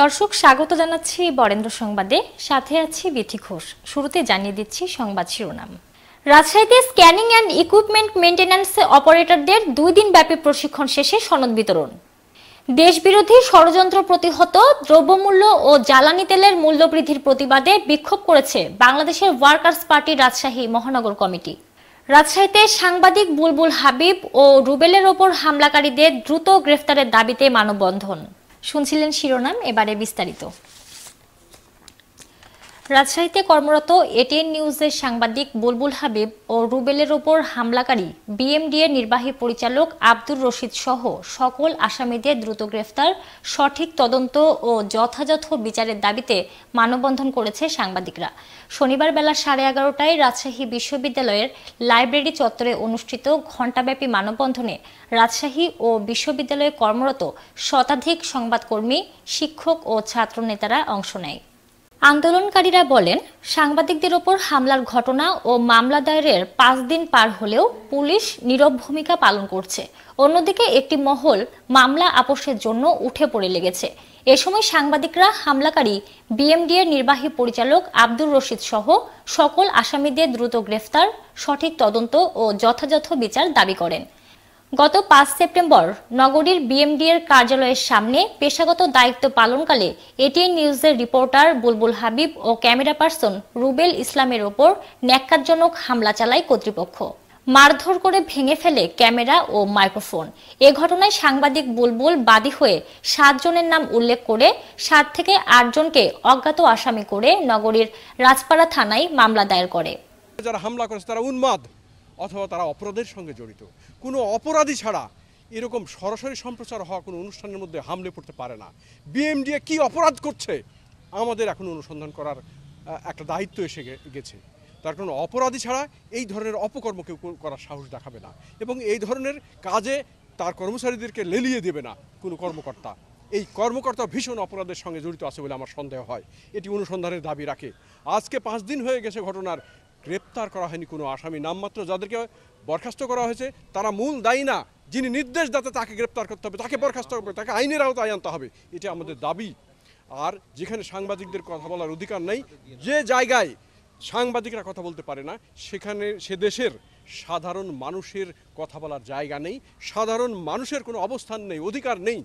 দর্শক স্বাগত জানাচ্ছি বরেন্দ্র সংবাদে সাথে আছি বিথি ঘোষ শুরুতে জানিয়ে দিচ্ছি সংবাদ শিরোনাম রাজশাহীতে স্ক্যানিং অ্যান্ড ইকুইপমেন্ট মেনটেন্যান্স অপারেটরদের দুই দিন ব্যাপী প্রশিক্ষণ শেষে সনদ বিতরণ দেশবিরোধী ষড়যন্ত্র প্রতিহত দ্রব্যমূল্য ও জ্বালানি তেলের মূল্য বৃদ্ধির প্রতিবাদে বিক্ষোভ করেছে বাংলাদেশের ওয়ার্কার্স পার্টি রাজশাহী মহানগর কমিটি রাজশাহীতে সাংবাদিক বুলবুল হাবিব ও রুবেলের ওপর হামলাকারীদের দ্রুত গ্রেফতারের দাবিতে মানববন্ধন শুনছিলেন শিরোনাম এবারে বিস্তারিত রাজশাহীতে কর্মরত এটিএন নিউজের সাংবাদিক বুলবুল হাবিব ও রুবেলের ওপর হামলাকারী বিএমডি এর নির্বাহী পরিচালক আব্দুর রশিদ সহ সকল আসামিদের দ্রুত গ্রেফতার সঠিক তদন্ত ও যথাযথ বিচারের দাবিতে মানববন্ধন করেছে সাংবাদিকরা শনিবার বেলা সাড়ে এগারোটায় রাজশাহী বিশ্ববিদ্যালয়ের লাইব্রেরি চত্বরে অনুষ্ঠিত ঘণ্টাব্যাপী মানববন্ধনে রাজশাহী ও বিশ্ববিদ্যালয়ে কর্মরত শতাধিক সংবাদকর্মী শিক্ষক ও ছাত্রনেতারা অংশ নেয় আন্দোলনকারীরা বলেন সাংবাদিকদের ওপর হামলার ঘটনা ও মামলা দায়েরের পাঁচ দিন পার হলেও পুলিশ নীরব ভূমিকা পালন করছে অন্যদিকে একটি মহল মামলা আপোষের জন্য উঠে পড়ে লেগেছে এ সময় সাংবাদিকরা হামলাকারী বিএমডি এর নির্বাহী পরিচালক আব্দুর রশিদ সহ সকল আসামিদের দ্রুত গ্রেফতার সঠিক তদন্ত ও যথাযথ বিচার দাবি করেন গত পাঁচ সেপ্টেম্বর নগরীর বিএমডিএর কার্যালয়ের সামনে পেশাগত দায়িত্ব পালনকালে এটিএন নিউজের রিপোর্টার বুলবুল হাবিব ও ক্যামেরা পার্সন রুবেল ইসলামের ওপর ন্যাক্কারজনক হামলা চালায় কর্তৃপক্ষ মারধর করে ভেঙে ফেলে ক্যামেরা ও মাইক্রোফোন এ ঘটনায় সাংবাদিক বুলবুল বাদী হয়ে সাতজনের নাম উল্লেখ করে সাত থেকে আটজনকে অজ্ঞাত আসামি করে নগরীর রাজপাড়া থানায় মামলা দায়ের করে যারা হামলা করেছে তারা উন্মাদ অথবা তারা অপরাধের সঙ্গে জড়িত কোনো অপরাধী ছাড়া এরকম সরাসরি সম্প্রচার হওয়া কোনো অনুষ্ঠানের মধ্যে হামলে পড়তে পারে না বিএমডিএ কি অপরাধ করছে আমাদের এখন অনুসন্ধান করার একটা দায়িত্ব এসে গেছে তার কারণ অপরাধী ছাড়া এই ধরনের অপকর্ম কেউ করার সাহস দেখাবে না এবং এই ধরনের কাজে তার কর্মচারীদেরকে লেলিয়ে দেবে না কোনো কর্মকর্তা এই কর্মকর্তা ভীষণ অপরাধের সঙ্গে জড়িত আছে বলে আমার সন্দেহ হয় এটি অনুসন্ধানের দাবি রাখে আজকে পাঁচ দিন হয়ে গেছে ঘটনার গ্রেপ্তার করা হয়নি কোনো আসামি নামমাত্র যাদেরকে বরখাস্ত করা হয়েছে তারা মূল দায়ী না যিনি নির্দেশ দাতা তাকে গ্রেপ্তার করতে হবে তাকে বরখাস্ত করবে তাকে আইনের আওতায় আনতে হবে এটি আমাদের দাবি আর যেখানে সাংবাদিকদের কথা বলার অধিকার নেই যে জায়গায় সাংবাদিকরা কথা বলতে পারে না সেখানে সে দেশের সাধারণ মানুষের কথা বলার জায়গা নেই সাধারণ মানুষের কোনো অবস্থান নেই অধিকার নেই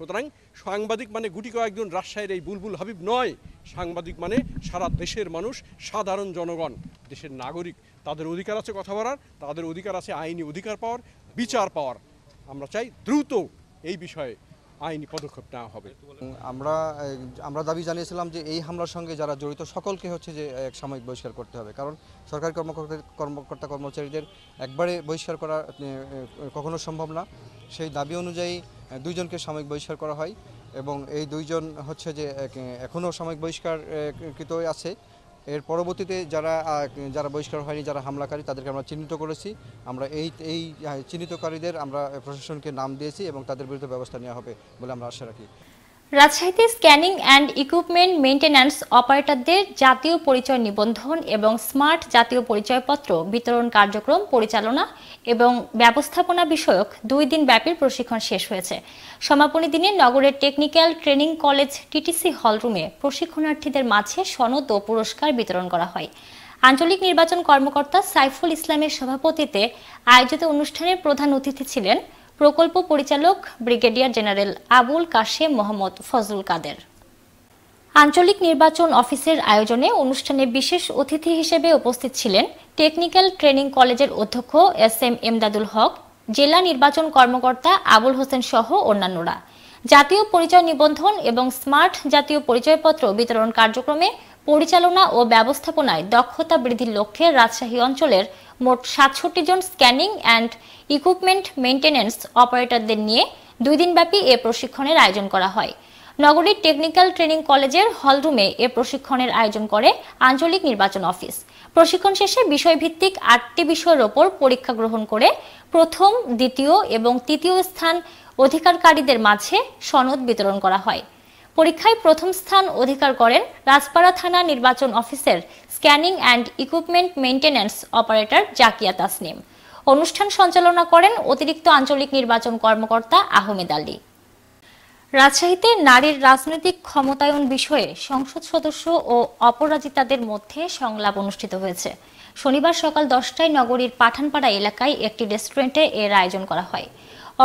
সুতরাং সাংবাদিক মানে গুটি কয়েকজন রাজশাহীর এই বুলবুল হাবিব নয় সাংবাদিক মানে সারা দেশের মানুষ সাধারণ জনগণ দেশের নাগরিক তাদের অধিকার আছে কথা বলার তাদের অধিকার আছে আইনি অধিকার পাওয়ার বিচার পাওয়ার আমরা চাই দ্রুত এই বিষয়ে আইনি পদক্ষেপ নেওয়া হবে আমরা আমরা দাবি জানিয়েছিলাম যে এই হামলার সঙ্গে যারা জড়িত সকলকে হচ্ছে যে এক সাময়িক বহিষ্কার করতে হবে কারণ সরকারি কর্মকর্তা কর্মকর্তা কর্মচারীদের একবারে বহিষ্কার করা কখনো সম্ভব না সেই দাবি অনুযায়ী দুইজনকে সাময়িক বহিষ্কার করা হয় এবং এই দুইজন হচ্ছে যে এখনও সাময়িক বহিষ্কার কৃত আছে এর পরবর্তীতে যারা যারা বহিষ্কার হয়নি যারা হামলাকারী তাদেরকে আমরা চিহ্নিত করেছি আমরা এই এই চিহ্নিতকারীদের আমরা প্রশাসনকে নাম দিয়েছি এবং তাদের বিরুদ্ধে ব্যবস্থা নেওয়া হবে বলে আমরা আশা রাখি রাজশাহীতে স্ক্যানিং অ্যান্ড ইকুইপমেন্ট মেন্টেন্যান্স অপারেটরদের জাতীয় পরিচয় নিবন্ধন এবং স্মার্ট জাতীয় পরিচয়পত্র বিতরণ কার্যক্রম পরিচালনা এবং ব্যবস্থাপনা বিষয়ক দুই দিন ব্যাপীর প্রশিক্ষণ শেষ হয়েছে সমাপনী দিনে নগরের টেকনিক্যাল ট্রেনিং কলেজ টিটিসি হলরুমে প্রশিক্ষণার্থীদের মাঝে সনদ ও পুরস্কার বিতরণ করা হয় আঞ্চলিক নির্বাচন কর্মকর্তা সাইফুল ইসলামের সভাপতিতে আয়োজিত অনুষ্ঠানের প্রধান অতিথি ছিলেন প্রকল্প পরিচালক ব্রিগেডিয়ার জেনারেল আবুল কাশেম মোহাম্মদ ফজল কাদের আঞ্চলিক নির্বাচন অফিসের আয়োজনে অনুষ্ঠানে বিশেষ অতিথি হিসেবে উপস্থিত ছিলেন টেকনিক্যাল ট্রেনিং কলেজের অধ্যক্ষ এস এম এমদাদুল হক জেলা নির্বাচন কর্মকর্তা আবুল হোসেন সহ অন্যান্যরা জাতীয় পরিচয় নিবন্ধন এবং স্মার্ট জাতীয় পরিচয়পত্র বিতরণ কার্যক্রমে পরিচালনা ও ব্যবস্থাপনায় দক্ষতা বৃদ্ধির লক্ষ্যে রাজশাহী অঞ্চলের মোট সাতষট্টি জন স্ক্যানিং অ্যান্ড ইকুইপমেন্ট মেনটেন্যান্স অপারেটরদের নিয়ে দুই দিনব্যাপী এ প্রশিক্ষণের আয়োজন করা হয় নগরীর টেকনিক্যাল ট্রেনিং কলেজের হলরুমে এ প্রশিক্ষণের আয়োজন করে আঞ্চলিক নির্বাচন অফিস প্রশিক্ষণ শেষে বিষয়ভিত্তিক আটটি বিষয়ের ওপর পরীক্ষা গ্রহণ করে প্রথম দ্বিতীয় এবং তৃতীয় স্থান অধিকারকারীদের মাঝে সনদ বিতরণ করা হয় পরীক্ষায় প্রথম স্থান অধিকার করেন রাজপাড়া থানা নির্বাচন অফিসের scanning and equipment maintenance operator Zakia Tasnim অনুষ্ঠান সঞ্চালনা করেন অতিরিক্ত আঞ্চলিক নির্বাচন কর্মকর্তা আহমেদ আলী রাজশাহীতে নারীর রাজনৈতিক ক্ষমতায়ন বিষয়ে সংসদ সদস্য ও অপরাজিতাদের মধ্যে সংলাপ অনুষ্ঠিত হয়েছে শনিবার সকাল দশটায় নগরীর পাঠানপাড়া এলাকায় একটি রেস্টুরেন্টে এর আয়োজন করা হয়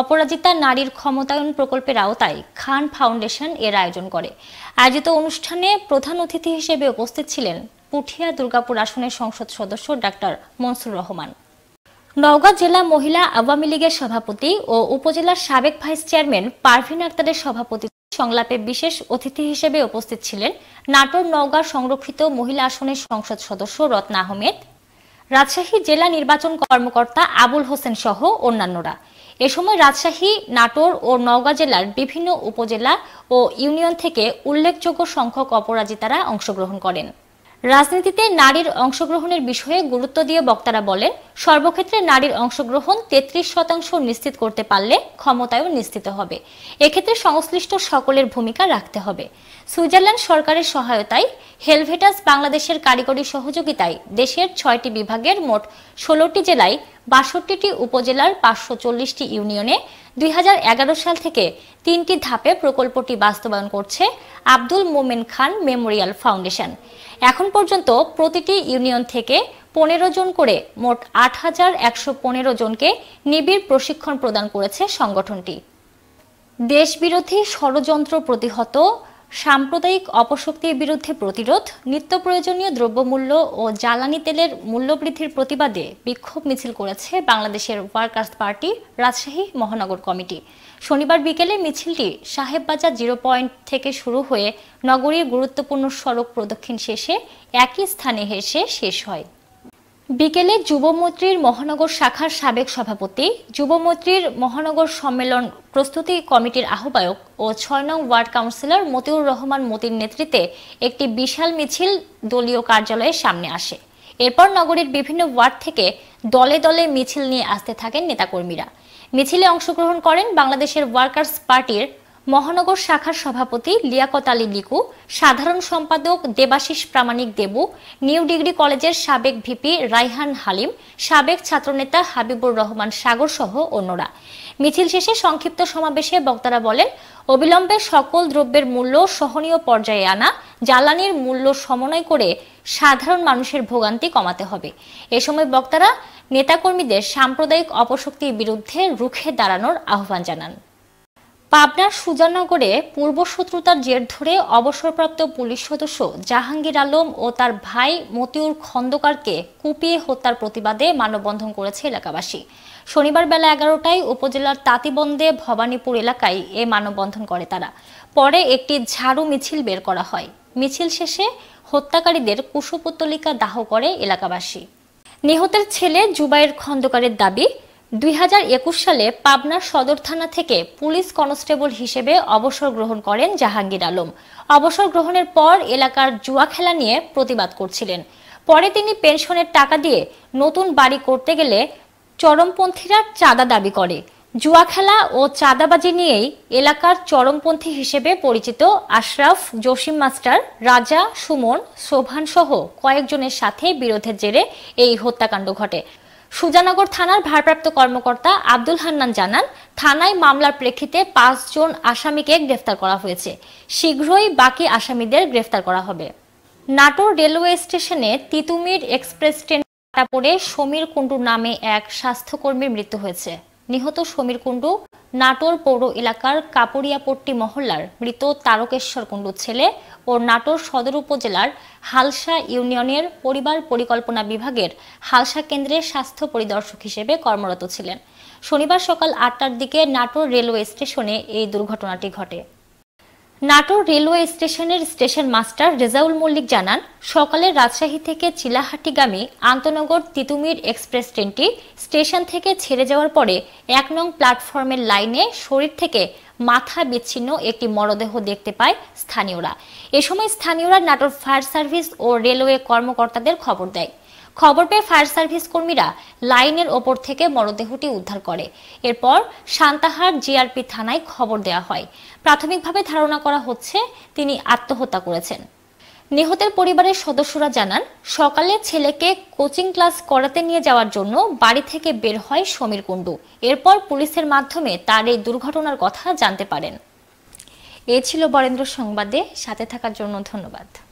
অপরাজিতা নারীর ক্ষমতায়ন প্রকল্পের আওতায় খান ফাউন্ডেশন এর আয়োজন করে আয়োজিত অনুষ্ঠানে প্রধান অতিথি হিসেবে উপস্থিত ছিলেন পুঠিয়া দুর্গাপুর আসনের সংসদ সদস্য ডাক্তার মনসুর রহমান নওগাঁ জেলা মহিলা আওয়ামী লীগের সভাপতি ও উপজেলার সাবেক ভাইস চেয়ারম্যান পারভিন আক্তারের সভাপতি সংলাপে বিশেষ অতিথি হিসেবে উপস্থিত ছিলেন নাটোর নওগাঁ সংরক্ষিত মহিলা আসনের সংসদ সদস্য রত্না আহমেদ রাজশাহী জেলা নির্বাচন কর্মকর্তা আবুল হোসেন সহ অন্যান্যরা এ সময় রাজশাহী নাটোর ও নওগাঁ জেলার বিভিন্ন উপজেলা ও ইউনিয়ন থেকে উল্লেখযোগ্য সংখ্যক অপরাজিতারা অংশগ্রহণ করেন রাজনীতিতে নারীর অংশগ্রহণের বিষয়ে গুরুত্ব দিয়ে বক্তারা বলেন সর্বক্ষেত্রে নারীর অংশগ্রহণ তেত্রিশ শতাংশ নিশ্চিত করতে পারলে ক্ষমতায়ও নিশ্চিত হবে এক্ষেত্রে সংশ্লিষ্ট সকলের ভূমিকা রাখতে হবে সুইজারল্যান্ড সরকারের সহায়তায় হেলভেটাস বাংলাদেশের কারিগরি সহযোগিতায় দেশের ছয়টি বিভাগের মোট ষোলোটি জেলায় বাষট্টিটি উপজেলার পাঁচশো চল্লিশটি ইউনিয়নে দুই সাল থেকে তিনটি ধাপে প্রকল্পটি বাস্তবায়ন করছে আব্দুল মোমেন খান মেমোরিয়াল ফাউন্ডেশন এখন পর্যন্ত প্রতিটি ইউনিয়ন থেকে পনেরো জন করে মোট আট হাজার একশো পনেরো জনকে নিবিড় প্রশিক্ষণ প্রদান করেছে সংগঠনটি দেশবিরোধী ষড়যন্ত্র প্রতিহত সাম্প্রদায়িক অপশক্তির বিরুদ্ধে প্রতিরোধ নিত্য প্রয়োজনীয় দ্রব্যমূল্য ও জ্বালানি তেলের মূল্যবৃদ্ধির প্রতিবাদে বিক্ষোভ মিছিল করেছে বাংলাদেশের ওয়ার্কার্স পার্টি রাজশাহী মহানগর কমিটি শনিবার বিকেলে মিছিলটি সাহেববাজার জিরো পয়েন্ট থেকে শুরু হয়ে নগরীর গুরুত্বপূর্ণ সড়ক প্রদক্ষিণ শেষে একই স্থানে হেসে শেষ হয় বিকেলে যুবমন্ত্রীর মহানগর শাখার সাবেক সভাপতি যুবমন্ত্রীর মহানগর সম্মেলন প্রস্তুতি কমিটির আহ্বায়ক ও ছয় নং ওয়ার্ড কাউন্সিলর মতিউর রহমান মতির নেতৃত্বে একটি বিশাল মিছিল দলীয় কার্যালয়ের সামনে আসে এরপর নগরীর বিভিন্ন ওয়ার্ড থেকে দলে দলে মিছিল নিয়ে আসতে থাকেন নেতাকর্মীরা মিছিলে অংশগ্রহণ করেন বাংলাদেশের ওয়ার্কার্স পার্টির মহানগর শাখার সভাপতি লিয়াকত আলী লিকু সাধারণ সম্পাদক দেবাশিস প্রামাণিক দেবু নিউ ডিগ্রি কলেজের সাবেক ভিপি রাইহান হালিম সাবেক ছাত্রনেতা হাবিবুর রহমান সাগর সহ অন্যরা মিছিল শেষে সংক্ষিপ্ত সমাবেশে বক্তারা বলেন অবিলম্বে সকল দ্রব্যের মূল্য সহনীয় পর্যায়ে আনা জ্বালানির মূল্য সমন্বয় করে সাধারণ মানুষের ভোগান্তি কমাতে হবে এ সময় বক্তারা নেতাকর্মীদের সাম্প্রদায়িক অপশক্তির বিরুদ্ধে রুখে দাঁড়ানোর আহ্বান জানান পাবনার সুজানগরে পূর্বশত্রুতার জের ধরে অবসরপ্রাপ্ত পুলিশ সদস্য জাহাঙ্গীর আলম ও তার ভাই মতিউর খন্দকারকে কুপিয়ে হত্যার প্রতিবাদে মানববন্ধন করেছে এলাকাবাসী শনিবার বেলা এগারোটায় উপজেলার তাঁতিবন্দে ভবানীপুর এলাকায় এ মানববন্ধন করে তারা পরে একটি ঝাড়ু মিছিল বের করা হয় মিছিল শেষে হত্যাকারীদের কুশপুত্তলিকা দাহ করে এলাকাবাসী নিহতের ছেলে জুবাইর খন্দকারের দাবি দুই সালে পাবনার সদর থানা থেকে পুলিশ কনস্টেবল হিসেবে অবসর গ্রহণ করেন জাহাঙ্গীর আলম অবসর গ্রহণের পর এলাকার জুয়া খেলা নিয়ে প্রতিবাদ করছিলেন পরে তিনি পেনশনের টাকা দিয়ে নতুন বাড়ি করতে গেলে চরমপন্থীরা চাঁদা দাবি করে জুয়া খেলা ও চাঁদাবাজি নিয়েই এলাকার চরমপন্থী হিসেবে পরিচিত আশরাফ জসিম মাস্টার রাজা সুমন সোভান সহ কয়েকজনের সাথে বিরোধের জেরে এই হত্যাকাণ্ড ঘটে সুজানগর থানার ভারপ্রাপ্ত কর্মকর্তা আব্দুল হান্নান জানান থানায় মামলার প্রেক্ষিতে পাঁচজন আসামিকে গ্রেফতার করা হয়েছে শীঘ্রই বাকি আসামিদের গ্রেফতার করা হবে নাটোর রেলওয়ে স্টেশনে তিতুমির এক্সপ্রেস ট্রেন পড়ে সমীর কুণ্ডু নামে এক স্বাস্থ্যকর্মীর মৃত্যু হয়েছে নিহত সমীর কুণ্ডু নাটোর পৌর এলাকার কাপড়িয়াপট্টি মহল্লার মৃত তারকেশ্বর কুণ্ডুর ছেলে ও নাটোর সদর উপজেলার হালসা ইউনিয়নের পরিবার পরিকল্পনা বিভাগের হালসা কেন্দ্রে স্বাস্থ্য পরিদর্শক হিসেবে কর্মরত ছিলেন শনিবার সকাল আটটার দিকে নাটোর রেলওয়ে স্টেশনে এই দুর্ঘটনাটি ঘটে নাটোর রেলওয়ে স্টেশনের স্টেশন মাস্টার রেজাউল মল্লিক জানান সকালে রাজশাহী থেকে চিলাহাটিগামী আন্তনগর তিতুমির এক্সপ্রেস ট্রেনটি স্টেশন থেকে ছেড়ে যাওয়ার পরে এক নং প্ল্যাটফর্মের লাইনে শরীর থেকে মাথা বিচ্ছিন্ন একটি মরদেহ দেখতে পায় স্থানীয়রা এ সময় স্থানীয়রা নাটোর ফায়ার সার্ভিস ও রেলওয়ে কর্মকর্তাদের খবর দেয় খবর পেয়ে ফায়ার সার্ভিস কর্মীরা লাইনের ওপর থেকে মরদেহটি উদ্ধার করে এরপর সান্তাহার জিআরপি থানায় খবর দেয়া হয় প্রাথমিকভাবে ধারণা করা হচ্ছে তিনি আত্মহত্যা করেছেন নিহতের পরিবারের সদস্যরা জানান সকালে ছেলেকে কোচিং ক্লাস করাতে নিয়ে যাওয়ার জন্য বাড়ি থেকে বের হয় সমীর কুণ্ডু এরপর পুলিশের মাধ্যমে তার এই দুর্ঘটনার কথা জানতে পারেন এ ছিল বরেন্দ্র সংবাদে সাথে থাকার জন্য ধন্যবাদ